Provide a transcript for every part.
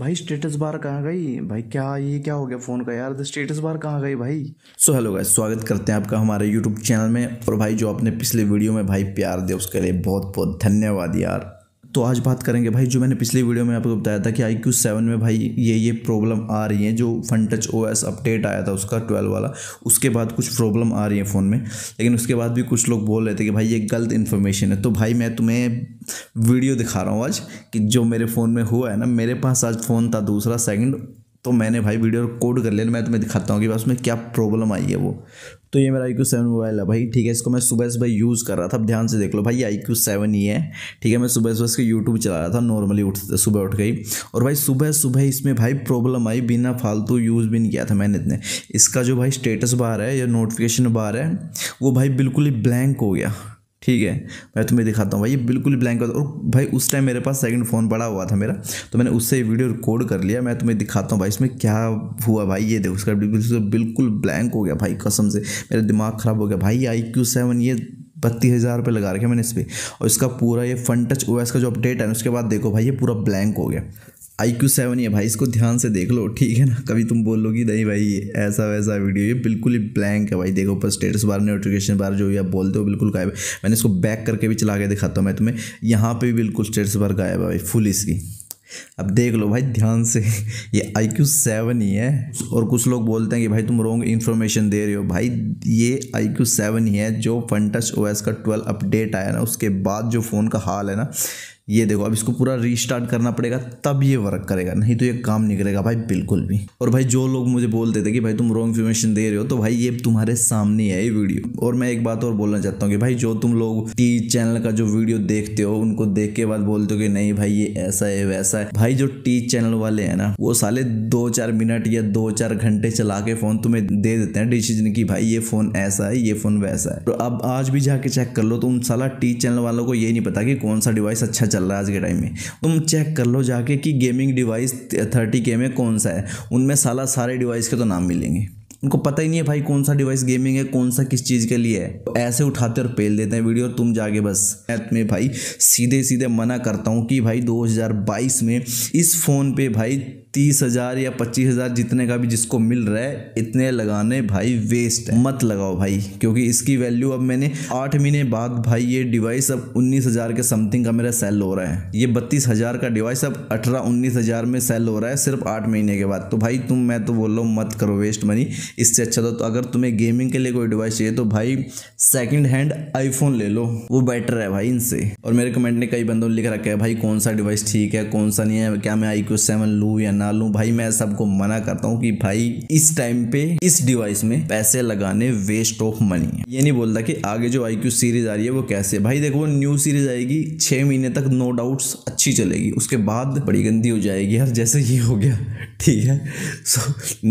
भाई status bar कहाँ गई भाई क्या ये क्या हो गया फ़ोन का यार स्टेटस बार कहाँ गई भाई सो हेलो गाइस स्वागत करते हैं आपका हमारे यूट्यूब चैनल में और भाई जो आपने पिछले वीडियो में भाई प्यार दिया उसके लिए बहुत बहुत धन्यवाद यार तो आज बात करेंगे भाई जो मैंने पिछले वीडियो में आपको बताया था कि आई क्यू सेवन में भाई ये ये प्रॉब्लम आ रही है जो Funtouch O S update आया था उसका ट्वेल्व वाला उसके बाद कुछ प्रॉब्लम आ रही है फ़ोन में लेकिन उसके बाद भी कुछ लोग बोल रहे थे कि भाई ये गलत इन्फॉर्मेशन है तो भाई मैं तुम्हें वीडियो दिखा रहा हूँ आज कि जो मेरे फ़ोन में हुआ है ना मेरे पास आज फ़ोन था दूसरा सेकेंड तो मैंने भाई वीडियो कोड कर लिया मैं तुम्हें दिखाता हूँ कि बस उसमें क्या प्रॉब्लम आई है वो तो ये मेरा आई क्यू सेवन मोबाइल है भाई ठीक है इसको मैं सुबह सुबह यूज़ कर रहा था अब ध्यान से देख लो भाई आई क्यू सेवन ही है ठीक है मैं सुबह सुबह इसके यूट्यूब चला रहा था नॉर्मली उठ सुबह उठ गई और भाई सुबह सुबह इसमें भाई प्रॉब्लम आई बिना फालतू यूज़ भी नहीं किया था मैंने इतने इसका जो भाई स्टेटस बार है या नोटिफिकेशन बार है वो भाई बिल्कुल ही ब्लैंक हो गया ठीक है मैं तुम्हें दिखाता हूँ भाई ये बिल्कुल ब्लैंक होता और भाई उस टाइम मेरे पास सेकंड फ़ोन पड़ा हुआ था मेरा तो मैंने उससे वीडियो रिकॉर्ड कर लिया मैं तुम्हें दिखाता हूँ भाई इसमें क्या हुआ भाई ये देखो उसका बिल्कुल ब्लैंक हो गया भाई कसम से मेरा दिमाग ख़राब हो गया भाई आई क्यू सेवन ये बत्तीस हज़ार रुपये लगा रखे मैंने इस पर और इसका पूरा ये फन टच ओ का जो अपडेट है उसके बाद देखो भाई ये पूरा ब्लैंक हो गया आई क्यू सेवन है भाई इसको ध्यान से देख लो ठीक है ना कभी तुम बोल लो कि नहीं भाई ऐसा वैसा वीडियो ये बिल्कुल ही ब्लैंक है भाई देखो ऊपर स्टेटस बार नोटिफिकेशन बार जो भी आप बोलते हो बिल्कुल गायब है मैंने इसको बैक करके भी चला के दिखाता हूँ मैं तुम्हें यहाँ पे भी बिल्कुल स्टेटस बार गायब है भाई फुल इसकी अब देख लो भाई ध्यान से ये आई क्यू सेवन ही है और कुछ लोग बोलते हैं कि भाई तुम रॉन्ग इन्फॉर्मेशन दे रहे हो भाई ये आई क्यू सेवन ही है जो फंटस ओ का ट्वेल्व अपडेट आया ना उसके बाद जो फ़ोन का हाल है ना ये देखो अब इसको पूरा रीस्टार्ट करना पड़ेगा तब ये वर्क करेगा नहीं तो ये काम नहीं करेगा भाई बिल्कुल भी और भाई जो लोग मुझे बोलते थे कि भाई तुम रॉन्ग इन्फॉर्मेशन दे रहे हो तो भाई ये तुम्हारे सामने है ये वीडियो और मैं एक बात और बोलना चाहता हूँ कि भाई जो तुम लोग टी चैनल का जो वीडियो देखते हो उनको देख के बाद बोलते हो कि नहीं भाई ये ऐसा है वैसा है भाई जो टी चैनल वाले है ना वो साले दो चार मिनट या दो चार घंटे चला के फ़ोन तुम्हें दे देते हैं डिसीजन की भाई ये फ़ोन ऐसा है ये फ़ोन वैसा है तो अब आज भी जाके चेक कर लो तो उन साला टी चैनल वालों को ये नहीं पता कि कौन सा डिवाइस अच्छा चल रहा है आज के टाइम में तुम चेक कर लो जाके कि गेमिंग डिवाइस थर्टी के में कौन सा है उनमें साला सारे डिवाइस के तो नाम मिलेंगे उनको पता ही नहीं है भाई कौन सा डिवाइस गेमिंग है कौन सा किस चीज़ के लिए है तो ऐसे उठाते और पेल देते हैं वीडियो तुम जाके बस ऐप में भाई सीधे सीधे मना करता हूँ कि भाई 2022 में इस फ़ोन पे भाई तीस हज़ार या पच्चीस हज़ार जितने का भी जिसको मिल रहा है इतने लगाने भाई वेस्ट है मत लगाओ भाई क्योंकि इसकी वैल्यू अब मैंने आठ महीने बाद भाई ये डिवाइस अब उन्नीस हज़ार के समथिंग का मेरा सेल हो रहा है ये बत्तीस हज़ार का डिवाइस अब अठारह उन्नीस हज़ार में सेल हो रहा है सिर्फ आठ महीने के बाद तो भाई तुम मैं तो बोल रहा हूँ मत करो वेस्ट मनी इससे अच्छा था तो, तो अगर तुम्हें गेमिंग के लिए कोई डिवाइस चाहिए तो भाई सेकेंड हैंड आईफोन ले लो वो बेटर है भाई इनसे और मेरे कमेंट ने कई बंदों ने लिख रखा है भाई कौन सा डिवाइस ठीक है कौन सा नहीं है क्या मैं आई क्यू सेवन लू या ना ना लूं भाई मैं सबको मना करता हूं कि भाई इस टाइम पे इस डिवाइस में पैसे लगाने वेस्ट ऑफ मनी है ये नहीं बोलता कि आगे जो आई सीरीज आ रही है वो कैसे भाई देखो वो न्यू सीरीज आएगी छह महीने तक नो डाउट्स अच्छी चलेगी उसके बाद बड़ी गंदी हो जाएगी यार जैसे ये हो गया ठीक है सो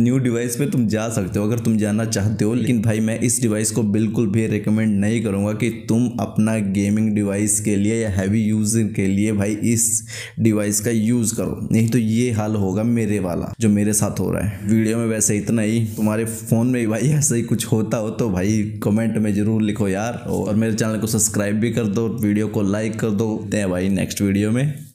न्यू डिवाइस पे तुम जा सकते हो अगर तुम जाना चाहते हो लेकिन भाई मैं इस डिवाइस को बिल्कुल भी रिकमेंड नहीं करूंगा कि तुम अपना गेमिंग डिवाइस के लिए या हैवी यूज के लिए भाई इस डिवाइस का यूज़ करो नहीं तो ये हाल होगा वाला मेरे वाला जो मेरे साथ हो रहा है वीडियो में वैसे इतना ही तुम्हारे फ़ोन में भाई ऐसा ही कुछ होता हो तो भाई कमेंट में ज़रूर लिखो यार और मेरे चैनल को सब्सक्राइब भी कर दो वीडियो को लाइक कर दो भाई नेक्स्ट वीडियो में